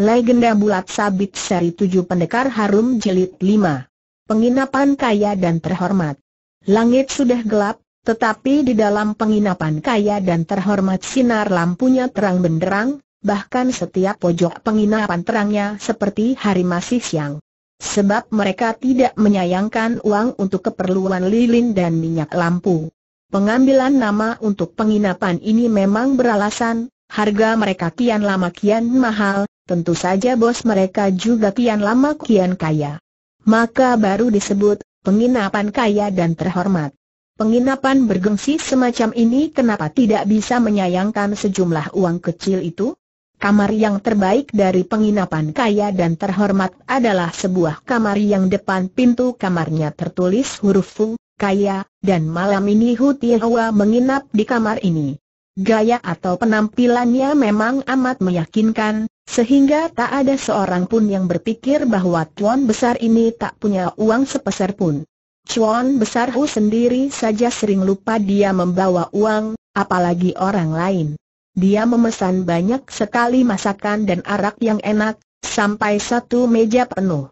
Legenda Bulat Sabit Seri 7 Pendekar Harum Jelit 5 Penginapan Kaya dan Terhormat Langit sudah gelap, tetapi di dalam penginapan kaya dan terhormat sinar lampunya terang benderang, bahkan setiap pojok penginapan terangnya seperti hari masih siang. Sebab mereka tidak menyayangkan uang untuk keperluan lilin dan minyak lampu. Pengambilan nama untuk penginapan ini memang beralasan, harga mereka kian lama kian mahal, Tentu saja bos mereka juga kian lama kian kaya. Maka baru disebut penginapan kaya dan terhormat. Penginapan bergengsi semacam ini kenapa tidak bisa menyayangkan sejumlah uang kecil itu? Kamar yang terbaik dari penginapan kaya dan terhormat adalah sebuah kamar yang depan pintu kamarnya tertulis huruf Fu kaya, dan malam ini Huti Tiawa menginap di kamar ini. Gaya atau penampilannya memang amat meyakinkan, sehingga tak ada seorang pun yang berpikir bahwa tuan besar ini tak punya uang sepeser pun. Chuan besar Hu sendiri saja sering lupa dia membawa uang, apalagi orang lain. Dia memesan banyak sekali masakan dan arak yang enak, sampai satu meja penuh.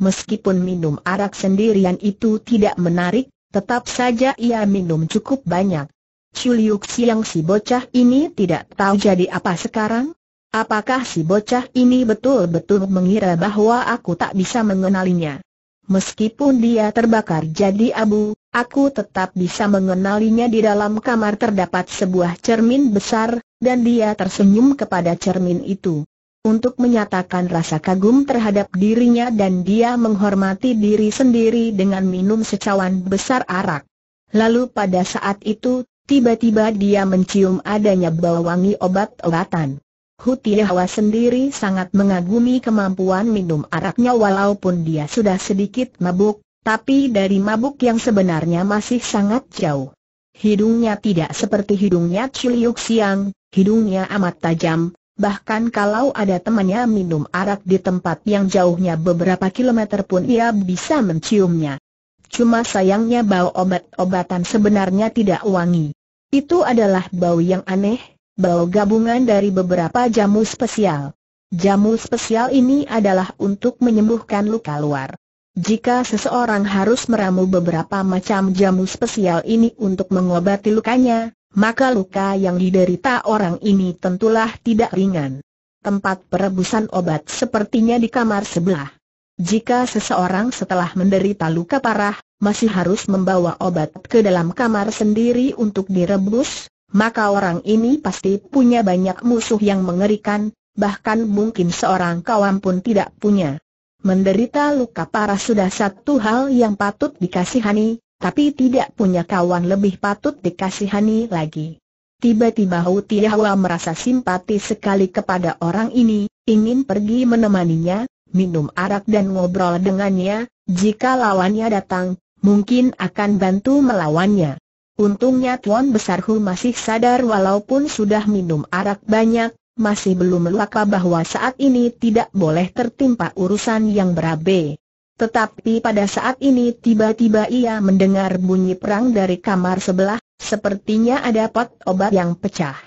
Meskipun minum arak sendirian itu tidak menarik, tetap saja ia minum cukup banyak. Chuliuk Siang si bocah ini tidak tahu jadi apa sekarang? Apakah si bocah ini betul-betul mengira bahwa aku tak bisa mengenalinya? Meskipun dia terbakar jadi abu, aku tetap bisa mengenalinya di dalam kamar terdapat sebuah cermin besar, dan dia tersenyum kepada cermin itu. Untuk menyatakan rasa kagum terhadap dirinya dan dia menghormati diri sendiri dengan minum secawan besar arak. Lalu pada saat itu, tiba-tiba dia mencium adanya bau wangi obat-obatan. Hutiawa sendiri sangat mengagumi kemampuan minum araknya walaupun dia sudah sedikit mabuk, tapi dari mabuk yang sebenarnya masih sangat jauh. Hidungnya tidak seperti hidungnya Ciliuk Siang, hidungnya amat tajam, bahkan kalau ada temannya minum arak di tempat yang jauhnya beberapa kilometer pun ia bisa menciumnya. Cuma sayangnya bau obat-obatan sebenarnya tidak wangi. Itu adalah bau yang aneh, bau gabungan dari beberapa jamu spesial. Jamu spesial ini adalah untuk menyembuhkan luka luar. Jika seseorang harus meramu beberapa macam jamu spesial ini untuk mengobati lukanya, maka luka yang diderita orang ini tentulah tidak ringan. Tempat perebusan obat sepertinya di kamar sebelah. Jika seseorang setelah menderita luka parah, masih harus membawa obat ke dalam kamar sendiri untuk direbus, maka orang ini pasti punya banyak musuh yang mengerikan, bahkan mungkin seorang kawan pun tidak punya. Menderita luka parah sudah satu hal yang patut dikasihani, tapi tidak punya kawan lebih patut dikasihani lagi. Tiba-tiba Hu Tiahua merasa simpati sekali kepada orang ini, ingin pergi menemaninya, minum arak dan ngobrol dengannya, jika lawannya datang, mungkin akan bantu melawannya. Untungnya Tuan Besar Hu masih sadar walaupun sudah minum arak banyak, masih belum melaka bahwa saat ini tidak boleh tertimpa urusan yang berabe. Tetapi pada saat ini tiba-tiba ia mendengar bunyi perang dari kamar sebelah, sepertinya ada pot obat yang pecah.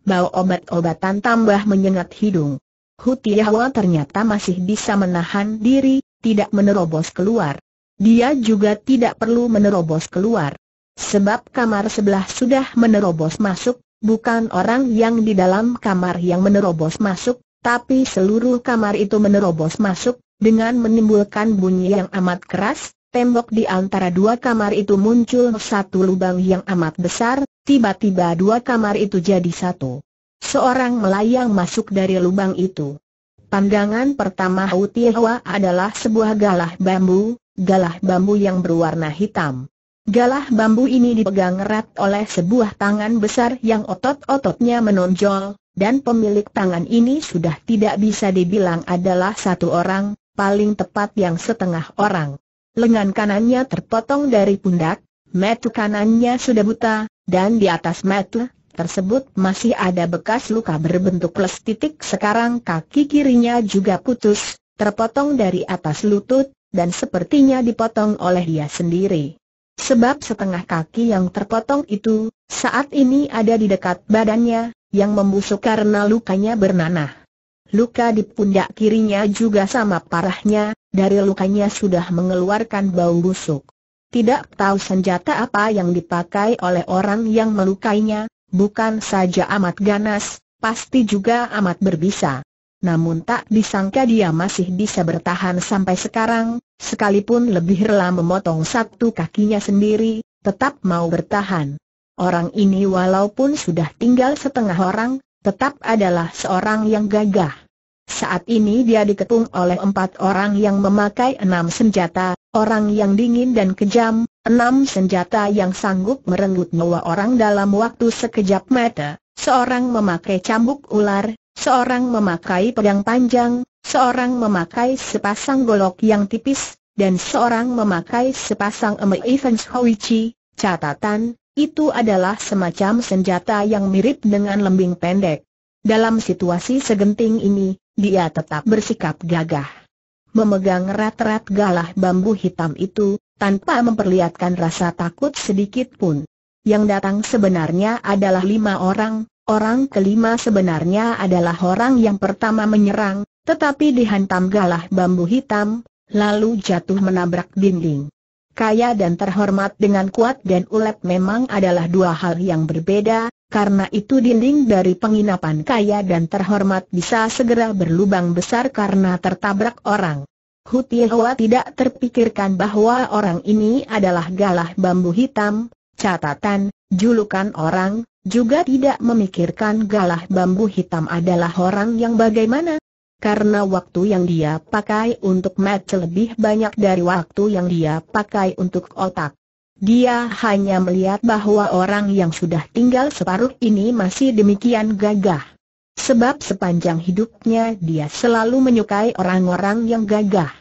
Bau obat-obatan tambah menyengat hidung. Hutiahwa ternyata masih bisa menahan diri, tidak menerobos keluar. Dia juga tidak perlu menerobos keluar. Sebab kamar sebelah sudah menerobos masuk, bukan orang yang di dalam kamar yang menerobos masuk, tapi seluruh kamar itu menerobos masuk, dengan menimbulkan bunyi yang amat keras, tembok di antara dua kamar itu muncul satu lubang yang amat besar, tiba-tiba dua kamar itu jadi satu. Seorang melayang masuk dari lubang itu. Pandangan pertama Hua adalah sebuah galah bambu, galah bambu yang berwarna hitam. Galah bambu ini dipegang erat oleh sebuah tangan besar yang otot-ototnya menonjol, dan pemilik tangan ini sudah tidak bisa dibilang adalah satu orang, paling tepat yang setengah orang. Lengan kanannya terpotong dari pundak, metu kanannya sudah buta, dan di atas metu tersebut masih ada bekas luka berbentuk plus titik sekarang kaki kirinya juga putus, terpotong dari atas lutut, dan sepertinya dipotong oleh dia sendiri. Sebab setengah kaki yang terpotong itu, saat ini ada di dekat badannya, yang membusuk karena lukanya bernanah. Luka di pundak kirinya juga sama parahnya, dari lukanya sudah mengeluarkan bau busuk. Tidak tahu senjata apa yang dipakai oleh orang yang melukainya, bukan saja amat ganas, pasti juga amat berbisa namun tak disangka dia masih bisa bertahan sampai sekarang, sekalipun lebih rela memotong satu kakinya sendiri, tetap mau bertahan. Orang ini walaupun sudah tinggal setengah orang, tetap adalah seorang yang gagah. Saat ini dia diketung oleh empat orang yang memakai enam senjata, orang yang dingin dan kejam, enam senjata yang sanggup merenggut nyawa orang dalam waktu sekejap mata, seorang memakai cambuk ular, Seorang memakai pedang panjang, seorang memakai sepasang golok yang tipis, dan seorang memakai sepasang eme Evans Hoichi, catatan, itu adalah semacam senjata yang mirip dengan lembing pendek. Dalam situasi segenting ini, dia tetap bersikap gagah. Memegang rat-rat galah bambu hitam itu, tanpa memperlihatkan rasa takut sedikit pun. Yang datang sebenarnya adalah lima orang, Orang kelima sebenarnya adalah orang yang pertama menyerang, tetapi dihantam galah bambu hitam, lalu jatuh menabrak dinding. Kaya dan terhormat dengan kuat dan ulet memang adalah dua hal yang berbeda, karena itu dinding dari penginapan kaya dan terhormat bisa segera berlubang besar karena tertabrak orang. Hutihua tidak terpikirkan bahwa orang ini adalah galah bambu hitam, catatan, julukan orang, juga tidak memikirkan galah bambu hitam adalah orang yang bagaimana. Karena waktu yang dia pakai untuk match lebih banyak dari waktu yang dia pakai untuk otak. Dia hanya melihat bahwa orang yang sudah tinggal separuh ini masih demikian gagah. Sebab sepanjang hidupnya dia selalu menyukai orang-orang yang gagah.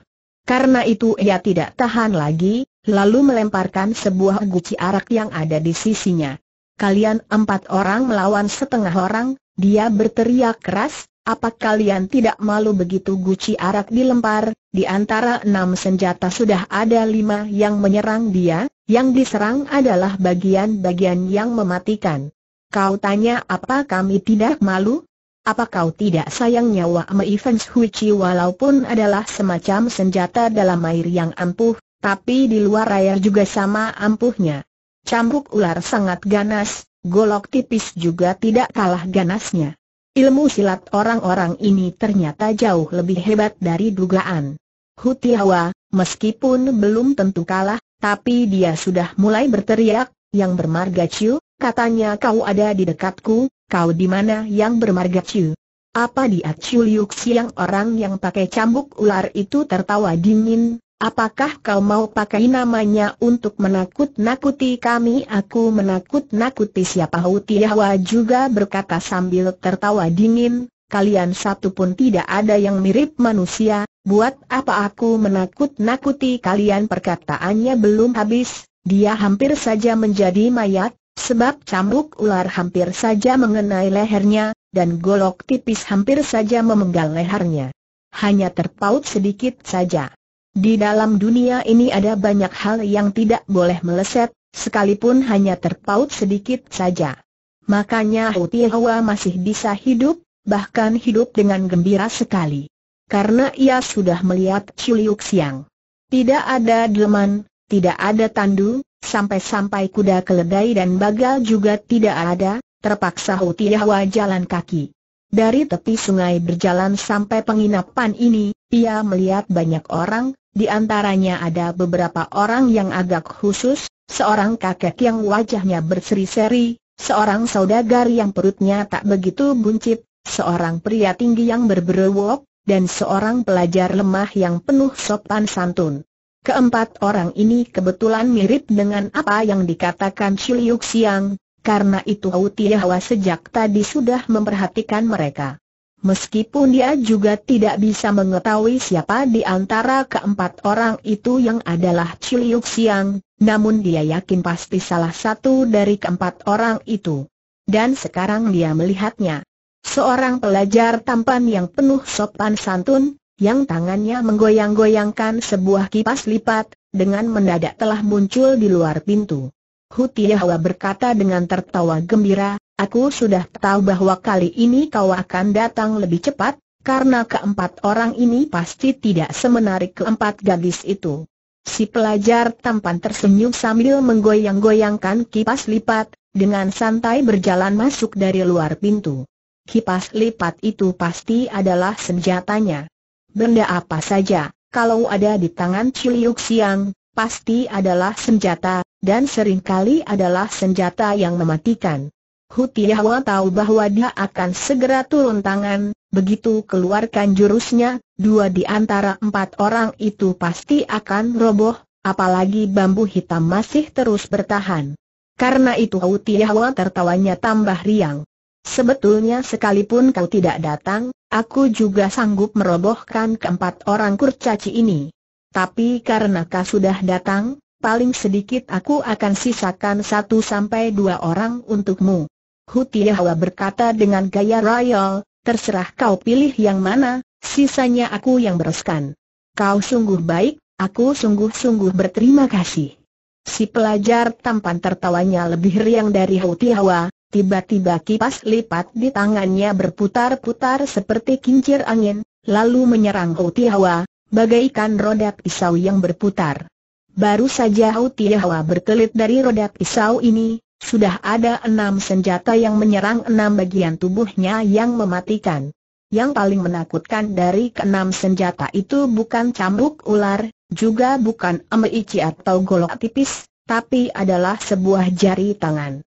Karena itu ia tidak tahan lagi, lalu melemparkan sebuah guci arak yang ada di sisinya kalian empat orang melawan setengah orang, dia berteriak keras, apa kalian tidak malu begitu guci arak dilempar, di antara enam senjata sudah ada lima yang menyerang dia, yang diserang adalah bagian-bagian yang mematikan. Kau tanya apa kami tidak malu? Apa kau tidak sayang nyawa Meivens Huichi walaupun adalah semacam senjata dalam air yang ampuh, tapi di luar air juga sama ampuhnya. Cambuk ular sangat ganas, golok tipis juga tidak kalah ganasnya. Ilmu silat orang-orang ini ternyata jauh lebih hebat dari dugaan. Hutiawa, meskipun belum tentu kalah, tapi dia sudah mulai berteriak, yang bermarga Ciu, katanya kau ada di dekatku, kau di mana yang bermarga Ciu? Apa dia Ciu Liu yang orang yang pakai cambuk ular itu tertawa dingin, Apakah kau mau pakai namanya untuk menakut-nakuti kami? Aku menakut-nakuti siapa Hutiawa juga berkata sambil tertawa dingin, kalian satu pun tidak ada yang mirip manusia, buat apa aku menakut-nakuti kalian? Perkataannya belum habis, dia hampir saja menjadi mayat, sebab cambuk ular hampir saja mengenai lehernya, dan golok tipis hampir saja memenggal lehernya. Hanya terpaut sedikit saja. Di dalam dunia ini ada banyak hal yang tidak boleh meleset, sekalipun hanya terpaut sedikit saja. Makanya Hutihawa masih bisa hidup, bahkan hidup dengan gembira sekali. Karena ia sudah melihat Chuliuk Siang. Tidak ada delman, tidak ada tandu, sampai-sampai kuda keledai dan bagal juga tidak ada, terpaksa Hutihawa jalan kaki. Dari tepi sungai berjalan sampai penginapan ini, ia melihat banyak orang, di antaranya ada beberapa orang yang agak khusus, seorang kakek yang wajahnya berseri-seri, seorang saudagar yang perutnya tak begitu buncit, seorang pria tinggi yang berberewok, dan seorang pelajar lemah yang penuh sopan santun. Keempat orang ini kebetulan mirip dengan apa yang dikatakan Chiliuk Siang, karena itu Autiawa sejak tadi sudah memperhatikan mereka. Meskipun dia juga tidak bisa mengetahui siapa di antara keempat orang itu yang adalah Ciliuk Siang, namun dia yakin pasti salah satu dari keempat orang itu. Dan sekarang dia melihatnya. Seorang pelajar tampan yang penuh sopan santun, yang tangannya menggoyang-goyangkan sebuah kipas lipat, dengan mendadak telah muncul di luar pintu. Hutiahwa berkata dengan tertawa gembira, Aku sudah tahu bahwa kali ini kau akan datang lebih cepat, karena keempat orang ini pasti tidak semenarik keempat gadis itu. Si pelajar tampan tersenyum sambil menggoyang-goyangkan kipas lipat, dengan santai berjalan masuk dari luar pintu. Kipas lipat itu pasti adalah senjatanya. Benda apa saja, kalau ada di tangan Ciliuk Siang, pasti adalah senjata, dan seringkali adalah senjata yang mematikan. Hutiawa tahu bahwa dia akan segera turun tangan, begitu keluarkan jurusnya, dua di antara empat orang itu pasti akan roboh, apalagi bambu hitam masih terus bertahan. Karena itu Hutiawa tertawanya tambah riang. Sebetulnya sekalipun kau tidak datang, aku juga sanggup merobohkan keempat orang kurcaci ini. Tapi karena kau sudah datang, paling sedikit aku akan sisakan satu sampai dua orang untukmu. Hutiawa berkata dengan gaya royal, terserah kau pilih yang mana, sisanya aku yang bereskan. Kau sungguh baik, aku sungguh-sungguh berterima kasih. Si pelajar tampan tertawanya lebih riang dari Hutiawa, tiba-tiba kipas lipat di tangannya berputar-putar seperti kincir angin, lalu menyerang Hutiawa, bagaikan roda pisau yang berputar. Baru saja Hutiawa berkelit dari roda pisau ini, sudah ada enam senjata yang menyerang enam bagian tubuhnya yang mematikan. Yang paling menakutkan dari keenam senjata itu bukan cambuk ular, juga bukan ameici atau golok tipis, tapi adalah sebuah jari tangan.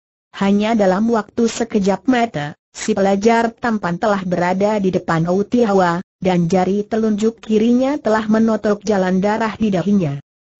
Hanya dalam waktu sekejap mata, si pelajar tampan telah berada di depan Utiawa, dan jari telunjuk kirinya telah menotok jalan darah di dahinya.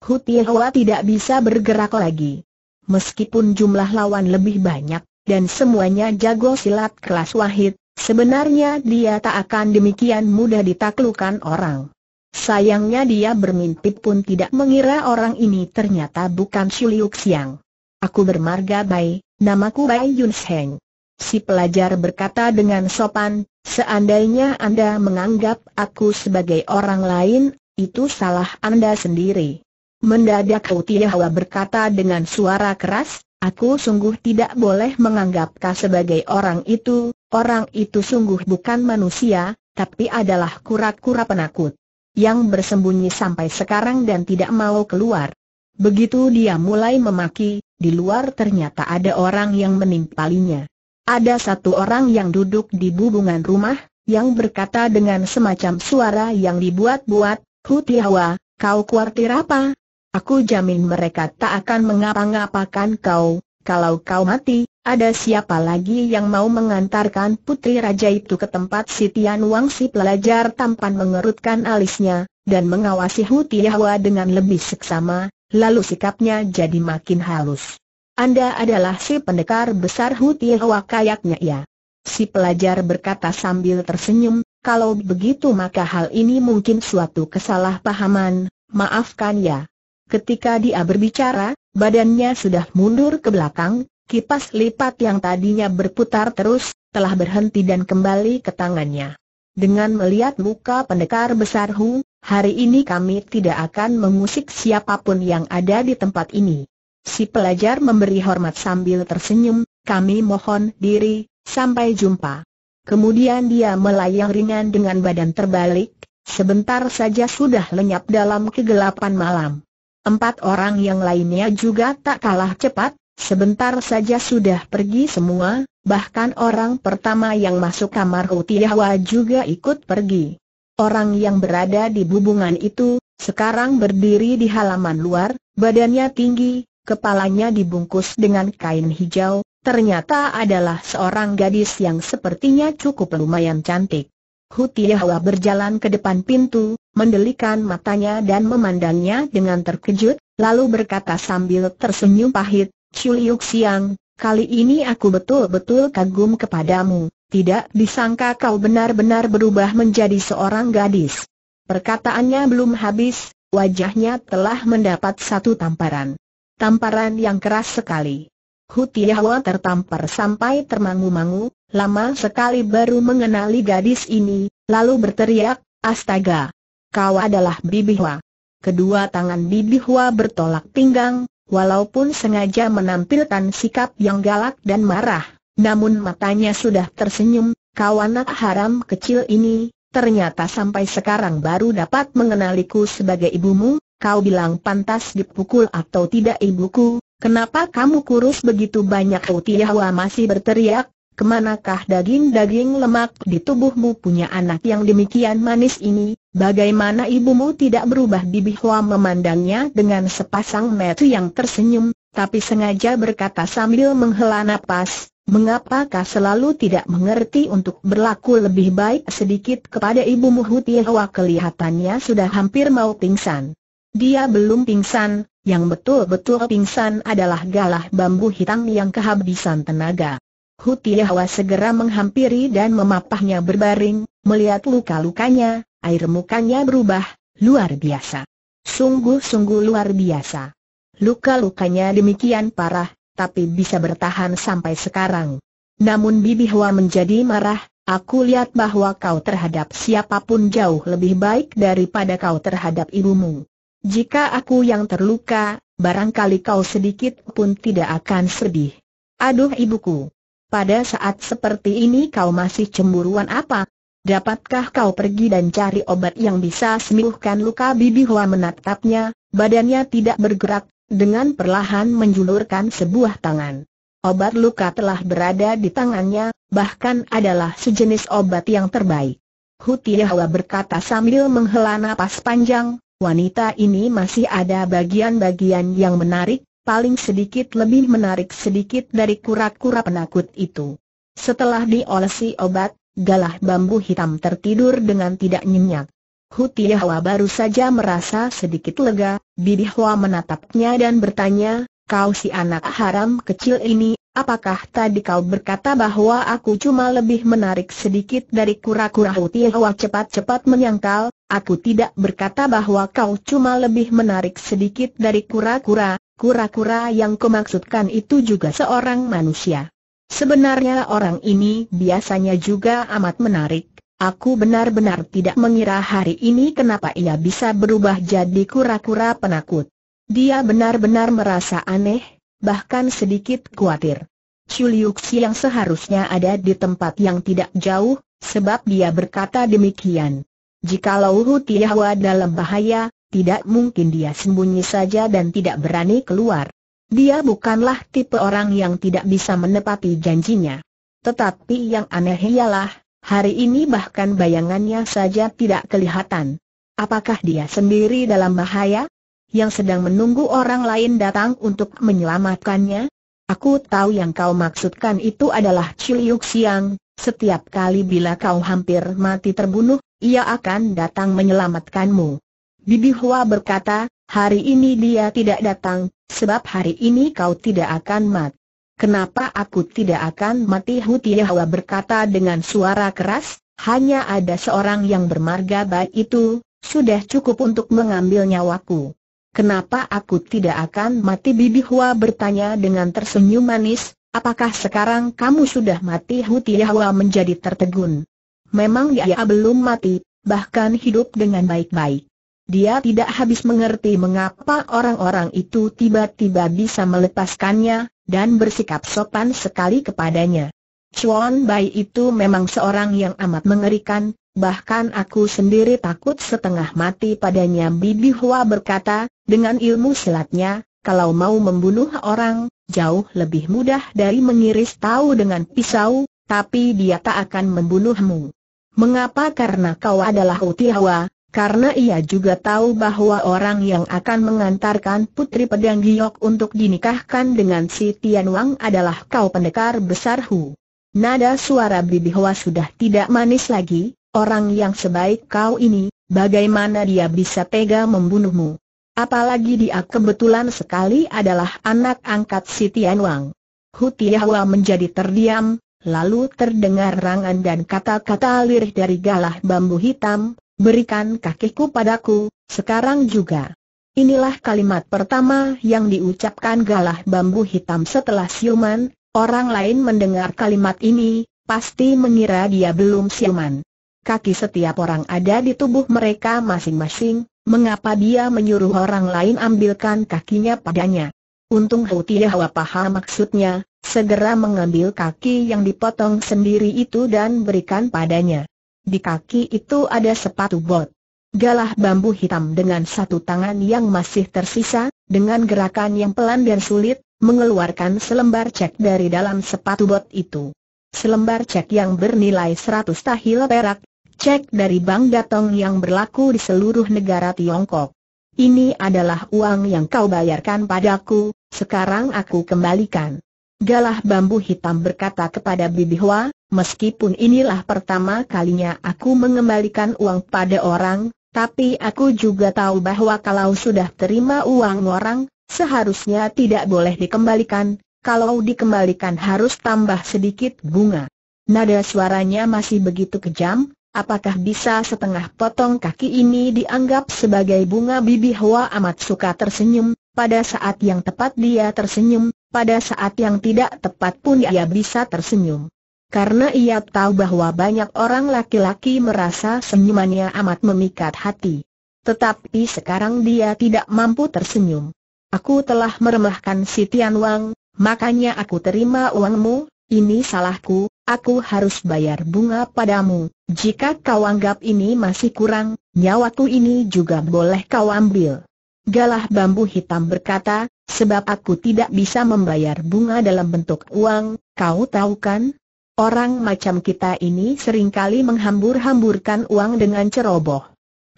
Hutiawa tidak bisa bergerak lagi meskipun jumlah lawan lebih banyak, dan semuanya jago silat kelas wahid, sebenarnya dia tak akan demikian mudah ditaklukan orang. Sayangnya dia bermimpi pun tidak mengira orang ini ternyata bukan Shi Liu Xiang. Aku bermarga Bai, namaku Bai Yunsheng. Si pelajar berkata dengan sopan, seandainya Anda menganggap aku sebagai orang lain, itu salah Anda sendiri. Mendadak Utiawa berkata dengan suara keras, aku sungguh tidak boleh kau sebagai orang itu, orang itu sungguh bukan manusia, tapi adalah kura-kura penakut. Yang bersembunyi sampai sekarang dan tidak mau keluar. Begitu dia mulai memaki, di luar ternyata ada orang yang menimpalinya. Ada satu orang yang duduk di bubungan rumah, yang berkata dengan semacam suara yang dibuat-buat, Hutiawa, kau kuartir apa? Aku jamin mereka tak akan mengapa-ngapakan kau, kalau kau mati, ada siapa lagi yang mau mengantarkan putri raja itu ke tempat Sitian Tian Wang si pelajar tampan mengerutkan alisnya, dan mengawasi Hu Tiahua dengan lebih seksama, lalu sikapnya jadi makin halus. Anda adalah si pendekar besar Hu Tiahua kayaknya ya. Si pelajar berkata sambil tersenyum, kalau begitu maka hal ini mungkin suatu kesalahpahaman, maafkan ya. Ketika dia berbicara, badannya sudah mundur ke belakang, kipas lipat yang tadinya berputar terus, telah berhenti dan kembali ke tangannya. Dengan melihat muka pendekar besar Hu, hari ini kami tidak akan mengusik siapapun yang ada di tempat ini. Si pelajar memberi hormat sambil tersenyum, kami mohon diri, sampai jumpa. Kemudian dia melayang ringan dengan badan terbalik, sebentar saja sudah lenyap dalam kegelapan malam. Empat orang yang lainnya juga tak kalah cepat, sebentar saja sudah pergi semua, bahkan orang pertama yang masuk kamar Hutiahwa juga ikut pergi. Orang yang berada di bubungan itu, sekarang berdiri di halaman luar, badannya tinggi, kepalanya dibungkus dengan kain hijau, ternyata adalah seorang gadis yang sepertinya cukup lumayan cantik. Hutiahwa berjalan ke depan pintu, mendelikan matanya dan memandangnya dengan terkejut, lalu berkata sambil tersenyum pahit, Chuliuk Siang, kali ini aku betul-betul kagum kepadamu, tidak disangka kau benar-benar berubah menjadi seorang gadis. Perkataannya belum habis, wajahnya telah mendapat satu tamparan. Tamparan yang keras sekali. Hutiahwa tertampar sampai termangu-mangu, lama sekali baru mengenali gadis ini, lalu berteriak, Astaga! Kau adalah Bibihwa. Kedua tangan Bibihwa bertolak pinggang, walaupun sengaja menampilkan sikap yang galak dan marah, namun matanya sudah tersenyum, kau anak haram kecil ini, ternyata sampai sekarang baru dapat mengenaliku sebagai ibumu, kau bilang pantas dipukul atau tidak ibuku, Kenapa kamu kurus begitu banyak Utiahwa masih berteriak, kemanakah daging-daging lemak di tubuhmu punya anak yang demikian manis ini, bagaimana ibumu tidak berubah Bibihwa memandangnya dengan sepasang mata yang tersenyum, tapi sengaja berkata sambil menghela napas, mengapakah selalu tidak mengerti untuk berlaku lebih baik sedikit kepada ibumu Hutiahwa kelihatannya sudah hampir mau pingsan. Dia belum pingsan, yang betul-betul pingsan adalah galah bambu hitam yang kehabisan tenaga. Hutiahwa segera menghampiri dan memapahnya berbaring, melihat luka-lukanya, air mukanya berubah, luar biasa. Sungguh-sungguh luar biasa. Luka-lukanya demikian parah, tapi bisa bertahan sampai sekarang. Namun Bibi Hwa menjadi marah, aku lihat bahwa kau terhadap siapapun jauh lebih baik daripada kau terhadap ibumu. Jika aku yang terluka, barangkali kau sedikit pun tidak akan sedih. Aduh ibuku. Pada saat seperti ini kau masih cemburuan apa? Dapatkah kau pergi dan cari obat yang bisa sembuhkan luka bibi Hua menatapnya, badannya tidak bergerak, dengan perlahan menjulurkan sebuah tangan. Obat luka telah berada di tangannya, bahkan adalah sejenis obat yang terbaik. Hutiahwa berkata sambil menghela napas panjang, wanita ini masih ada bagian-bagian yang menarik, paling sedikit lebih menarik sedikit dari kura-kura penakut itu. Setelah diolesi obat, galah bambu hitam tertidur dengan tidak nyenyak. Hutiahwa baru saja merasa sedikit lega, Bibihwa menatapnya dan bertanya, kau si anak haram kecil ini Apakah tadi kau berkata bahwa aku cuma lebih menarik sedikit dari kura-kura Hutiawa cepat-cepat menyangkal, aku tidak berkata bahwa kau cuma lebih menarik sedikit dari kura-kura, kura-kura yang kumaksudkan itu juga seorang manusia. Sebenarnya orang ini biasanya juga amat menarik, Aku benar-benar tidak mengira hari ini kenapa ia bisa berubah jadi kura-kura penakut. Dia benar-benar merasa aneh, bahkan sedikit khawatir. Chuliuxi yang seharusnya ada di tempat yang tidak jauh, sebab dia berkata demikian. Jikalau Hu Tiawa dalam bahaya, tidak mungkin dia sembunyi saja dan tidak berani keluar. Dia bukanlah tipe orang yang tidak bisa menepati janjinya. Tetapi yang aneh ialah, hari ini bahkan bayangannya saja tidak kelihatan. Apakah dia sendiri dalam bahaya? yang sedang menunggu orang lain datang untuk menyelamatkannya? Aku tahu yang kau maksudkan itu adalah Ciliuk Siang, setiap kali bila kau hampir mati terbunuh, ia akan datang menyelamatkanmu. Bibi Hua berkata, hari ini dia tidak datang, sebab hari ini kau tidak akan mati. Kenapa aku tidak akan mati Huti Hua berkata dengan suara keras, hanya ada seorang yang bermarga baik itu, sudah cukup untuk mengambil nyawaku. Kenapa aku tidak akan mati Bibi Hua bertanya dengan tersenyum manis, apakah sekarang kamu sudah mati Hutia Hua menjadi tertegun. Memang dia belum mati, bahkan hidup dengan baik-baik. Dia tidak habis mengerti mengapa orang-orang itu tiba-tiba bisa melepaskannya, dan bersikap sopan sekali kepadanya. Chuan Bai itu memang seorang yang amat mengerikan, Bahkan aku sendiri takut setengah mati padanya Bibi Hua berkata, dengan ilmu silatnya, kalau mau membunuh orang, jauh lebih mudah dari mengiris tahu dengan pisau, tapi dia tak akan membunuhmu. Mengapa? Karena kau adalah Uti Utiawa, karena ia juga tahu bahwa orang yang akan mengantarkan putri pedang giok untuk dinikahkan dengan si Tian Wang adalah kau pendekar besar Hu. Nada suara Bibi Hua sudah tidak manis lagi, Orang yang sebaik kau ini, bagaimana dia bisa tega membunuhmu? Apalagi dia kebetulan sekali adalah anak angkat si Tian Wang. Hu Tiahua menjadi terdiam, lalu terdengar rangan dan kata-kata lirih dari galah bambu hitam, berikan kakiku padaku, sekarang juga. Inilah kalimat pertama yang diucapkan galah bambu hitam setelah siuman, orang lain mendengar kalimat ini, pasti mengira dia belum siuman kaki setiap orang ada di tubuh mereka masing-masing, mengapa dia menyuruh orang lain ambilkan kakinya padanya? Untung Hutiawa paham maksudnya, segera mengambil kaki yang dipotong sendiri itu dan berikan padanya. Di kaki itu ada sepatu bot. Galah bambu hitam dengan satu tangan yang masih tersisa, dengan gerakan yang pelan dan sulit, mengeluarkan selembar cek dari dalam sepatu bot itu. Selembar cek yang bernilai 100 tahil perak, cek dari Bank Datong yang berlaku di seluruh negara Tiongkok. Ini adalah uang yang kau bayarkan padaku, sekarang aku kembalikan. Galah bambu hitam berkata kepada Bibi Hua, meskipun inilah pertama kalinya aku mengembalikan uang pada orang, tapi aku juga tahu bahwa kalau sudah terima uang orang, seharusnya tidak boleh dikembalikan, kalau dikembalikan harus tambah sedikit bunga. Nada suaranya masih begitu kejam, Apakah bisa setengah potong kaki ini dianggap sebagai bunga bibi Hua amat suka tersenyum, pada saat yang tepat dia tersenyum, pada saat yang tidak tepat pun ia bisa tersenyum. Karena ia tahu bahwa banyak orang laki-laki merasa senyumannya amat memikat hati. Tetapi sekarang dia tidak mampu tersenyum. Aku telah meremehkan si Tian Wang, makanya aku terima uangmu, ini salahku, aku harus bayar bunga padamu. Jika kau anggap ini masih kurang, nyawaku ini juga boleh kau ambil. Galah bambu hitam berkata, sebab aku tidak bisa membayar bunga dalam bentuk uang, kau tahu kan? Orang macam kita ini seringkali menghambur-hamburkan uang dengan ceroboh.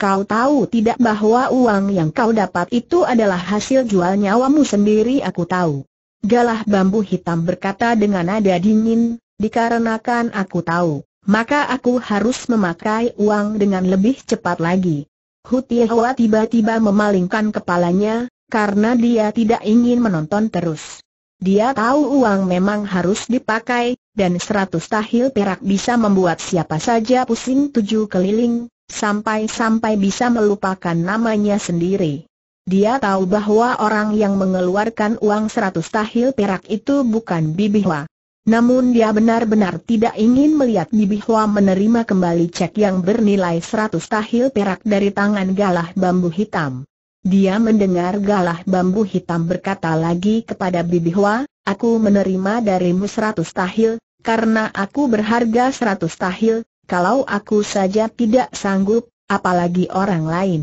Kau tahu tidak bahwa uang yang kau dapat itu adalah hasil jual nyawamu sendiri aku tahu. Galah bambu hitam berkata dengan nada dingin, Dikarenakan aku tahu, maka aku harus memakai uang dengan lebih cepat lagi. Hutiawa tiba-tiba memalingkan kepalanya, karena dia tidak ingin menonton terus. Dia tahu uang memang harus dipakai, dan seratus tahil perak bisa membuat siapa saja pusing tujuh keliling, sampai-sampai bisa melupakan namanya sendiri. Dia tahu bahwa orang yang mengeluarkan uang seratus tahil perak itu bukan Hua. Namun dia benar-benar tidak ingin melihat Bibi Hua menerima kembali cek yang bernilai seratus tahil perak dari tangan galah bambu hitam. Dia mendengar galah bambu hitam berkata lagi kepada Bibi Hua, aku menerima darimu seratus tahil, karena aku berharga seratus tahil, kalau aku saja tidak sanggup, apalagi orang lain.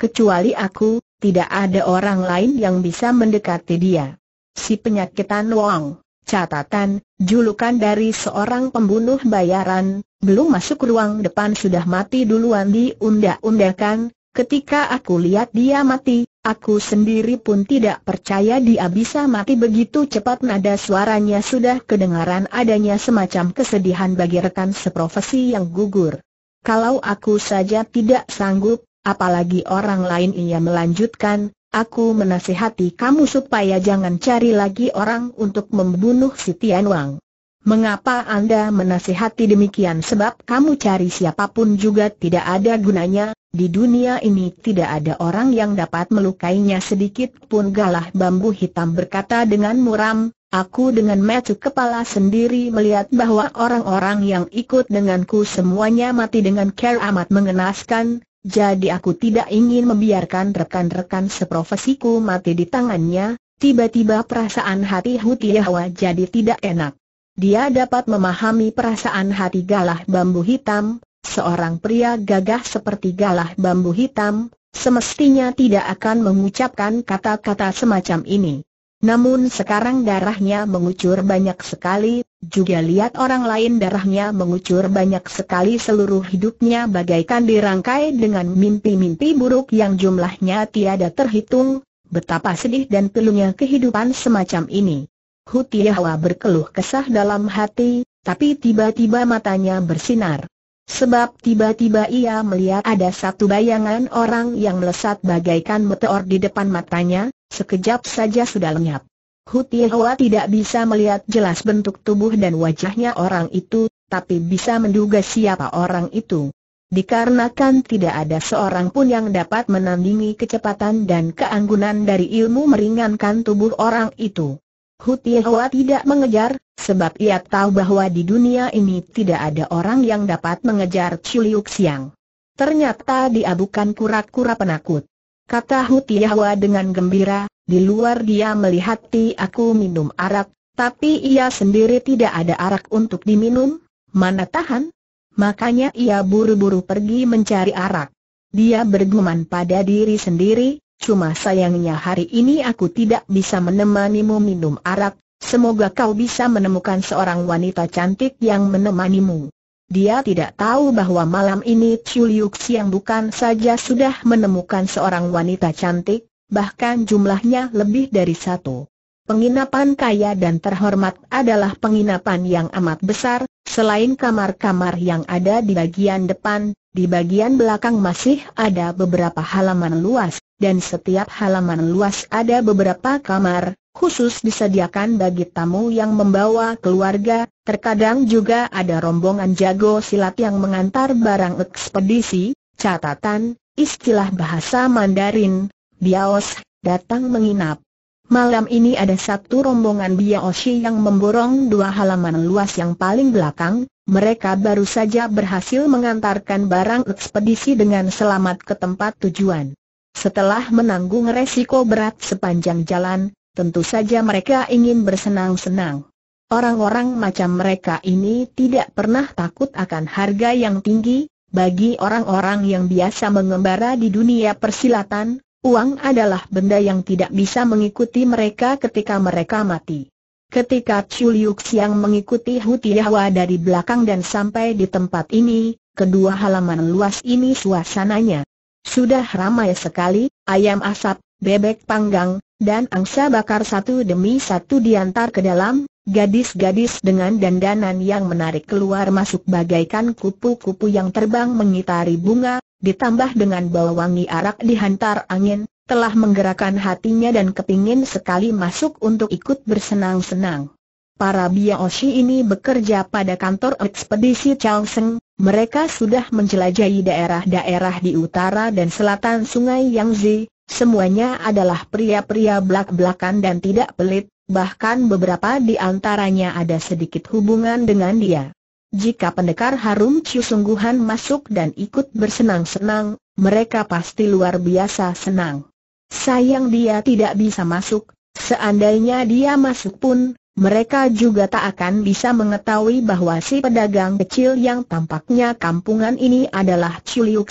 Kecuali aku, tidak ada orang lain yang bisa mendekati dia. Si penyakitan Wang. Catatan, julukan dari seorang pembunuh bayaran, belum masuk ruang depan sudah mati duluan diunda undakan ketika aku lihat dia mati, aku sendiri pun tidak percaya dia bisa mati begitu cepat nada suaranya sudah kedengaran adanya semacam kesedihan bagi rekan seprofesi yang gugur. Kalau aku saja tidak sanggup, apalagi orang lain ia melanjutkan, Aku menasihati kamu supaya jangan cari lagi orang untuk membunuh si Tian Wang. Mengapa Anda menasihati demikian sebab kamu cari siapapun juga tidak ada gunanya, di dunia ini tidak ada orang yang dapat melukainya sedikit pun galah bambu hitam berkata dengan muram, aku dengan mecu kepala sendiri melihat bahwa orang-orang yang ikut denganku semuanya mati dengan care amat mengenaskan, jadi aku tidak ingin membiarkan rekan-rekan seprofesiku mati di tangannya, tiba-tiba perasaan hati Hutiawa jadi tidak enak. Dia dapat memahami perasaan hati galah bambu hitam, seorang pria gagah seperti galah bambu hitam, semestinya tidak akan mengucapkan kata-kata semacam ini. Namun sekarang darahnya mengucur banyak sekali, juga lihat orang lain darahnya mengucur banyak sekali seluruh hidupnya bagaikan dirangkai dengan mimpi-mimpi buruk yang jumlahnya tiada terhitung, betapa sedih dan pelunya kehidupan semacam ini. Hutiawa berkeluh kesah dalam hati, tapi tiba-tiba matanya bersinar. Sebab tiba-tiba ia melihat ada satu bayangan orang yang melesat bagaikan meteor di depan matanya, Sekejap saja sudah lenyap. Hutihua tidak bisa melihat jelas bentuk tubuh dan wajahnya orang itu, tapi bisa menduga siapa orang itu. Dikarenakan tidak ada seorang pun yang dapat menandingi kecepatan dan keanggunan dari ilmu meringankan tubuh orang itu. Hutihua tidak mengejar, sebab ia tahu bahwa di dunia ini tidak ada orang yang dapat mengejar Chuliuk Siang. Ternyata dia bukan kura-kura penakut. Kata Hutiahwa dengan gembira, di luar dia melihat ti aku minum arak, tapi ia sendiri tidak ada arak untuk diminum, mana tahan? Makanya ia buru-buru pergi mencari arak. Dia bergumam pada diri sendiri, cuma sayangnya hari ini aku tidak bisa menemanimu minum arak, semoga kau bisa menemukan seorang wanita cantik yang menemanimu. Dia tidak tahu bahwa malam ini Chuliu Xiang bukan saja sudah menemukan seorang wanita cantik, bahkan jumlahnya lebih dari satu. Penginapan kaya dan terhormat adalah penginapan yang amat besar, selain kamar-kamar yang ada di bagian depan, di bagian belakang masih ada beberapa halaman luas, dan setiap halaman luas ada beberapa kamar, khusus disediakan bagi tamu yang membawa keluarga, terkadang juga ada rombongan jago silat yang mengantar barang ekspedisi, catatan, istilah bahasa Mandarin, biaos, datang menginap. Malam ini ada satu rombongan biaoshi yang memborong dua halaman luas yang paling belakang, mereka baru saja berhasil mengantarkan barang ekspedisi dengan selamat ke tempat tujuan. Setelah menanggung resiko berat sepanjang jalan, tentu saja mereka ingin bersenang-senang. Orang-orang macam mereka ini tidak pernah takut akan harga yang tinggi, bagi orang-orang yang biasa mengembara di dunia persilatan, uang adalah benda yang tidak bisa mengikuti mereka ketika mereka mati. Ketika Chuliuk Siang mengikuti Hutiahwa dari belakang dan sampai di tempat ini, kedua halaman luas ini suasananya. Sudah ramai sekali, ayam asap, bebek panggang, dan angsa bakar satu demi satu diantar ke dalam, gadis-gadis dengan dandanan yang menarik keluar masuk bagaikan kupu-kupu yang terbang mengitari bunga, ditambah dengan bau wangi arak dihantar angin, telah menggerakkan hatinya dan kepingin sekali masuk untuk ikut bersenang-senang. Para Biaoshi ini bekerja pada kantor ekspedisi Seng, mereka sudah menjelajahi daerah-daerah di utara dan selatan sungai Yangzi. Semuanya adalah pria-pria belak-belakan dan tidak pelit, bahkan beberapa di antaranya ada sedikit hubungan dengan dia. Jika pendekar harum Ciu sungguhan masuk dan ikut bersenang-senang, mereka pasti luar biasa senang. Sayang dia tidak bisa masuk, seandainya dia masuk pun, mereka juga tak akan bisa mengetahui bahwa si pedagang kecil yang tampaknya kampungan ini adalah Ciu Liu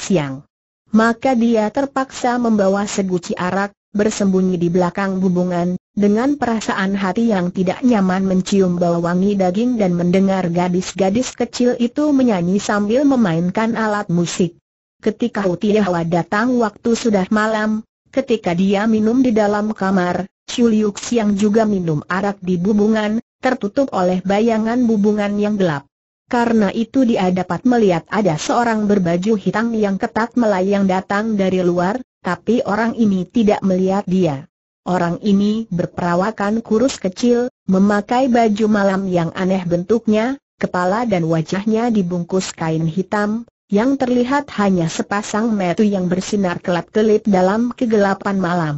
maka dia terpaksa membawa seguci arak, bersembunyi di belakang bubungan, dengan perasaan hati yang tidak nyaman mencium bau wangi daging dan mendengar gadis-gadis kecil itu menyanyi sambil memainkan alat musik. Ketika Utiyahwa datang waktu sudah malam, ketika dia minum di dalam kamar, Chuliuks yang juga minum arak di bubungan, tertutup oleh bayangan bubungan yang gelap. Karena itu dia dapat melihat ada seorang berbaju hitam yang ketat melayang datang dari luar, tapi orang ini tidak melihat dia. Orang ini berperawakan kurus kecil, memakai baju malam yang aneh bentuknya, kepala dan wajahnya dibungkus kain hitam, yang terlihat hanya sepasang metu yang bersinar kelap-kelip dalam kegelapan malam.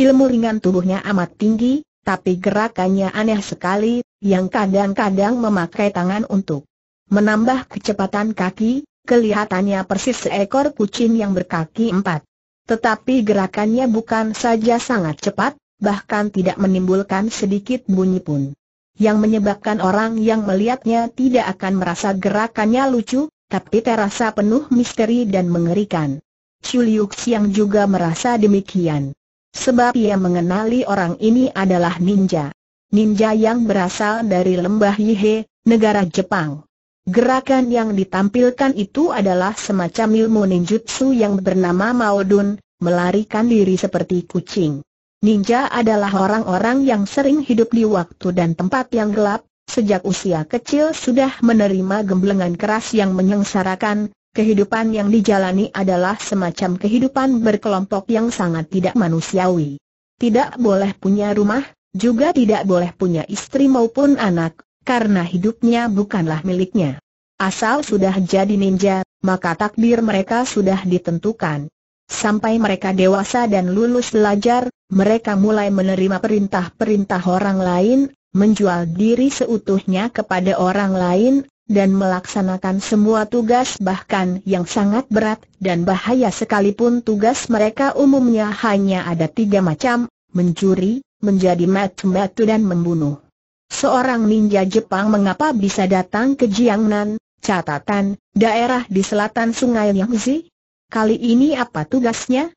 Ilmu ringan tubuhnya amat tinggi, tapi gerakannya aneh sekali, yang kadang-kadang memakai tangan untuk Menambah kecepatan kaki, kelihatannya persis seekor kucing yang berkaki empat. Tetapi gerakannya bukan saja sangat cepat, bahkan tidak menimbulkan sedikit bunyi pun. Yang menyebabkan orang yang melihatnya tidak akan merasa gerakannya lucu, tapi terasa penuh misteri dan mengerikan. Chuliuk yang juga merasa demikian. Sebab ia mengenali orang ini adalah ninja. Ninja yang berasal dari lembah Yihe, negara Jepang. Gerakan yang ditampilkan itu adalah semacam ilmu ninjutsu yang bernama Maodun, melarikan diri seperti kucing. Ninja adalah orang-orang yang sering hidup di waktu dan tempat yang gelap, sejak usia kecil sudah menerima gemblengan keras yang menyengsarakan, kehidupan yang dijalani adalah semacam kehidupan berkelompok yang sangat tidak manusiawi. Tidak boleh punya rumah, juga tidak boleh punya istri maupun anak, karena hidupnya bukanlah miliknya. Asal sudah jadi ninja, maka takdir mereka sudah ditentukan. Sampai mereka dewasa dan lulus belajar, mereka mulai menerima perintah-perintah orang lain, menjual diri seutuhnya kepada orang lain, dan melaksanakan semua tugas bahkan yang sangat berat dan bahaya sekalipun tugas mereka umumnya hanya ada tiga macam, mencuri, menjadi matu-matu dan membunuh. Seorang ninja Jepang mengapa bisa datang ke Jiangnan? Catatan, daerah di selatan sungai Yangzi. Kali ini apa tugasnya?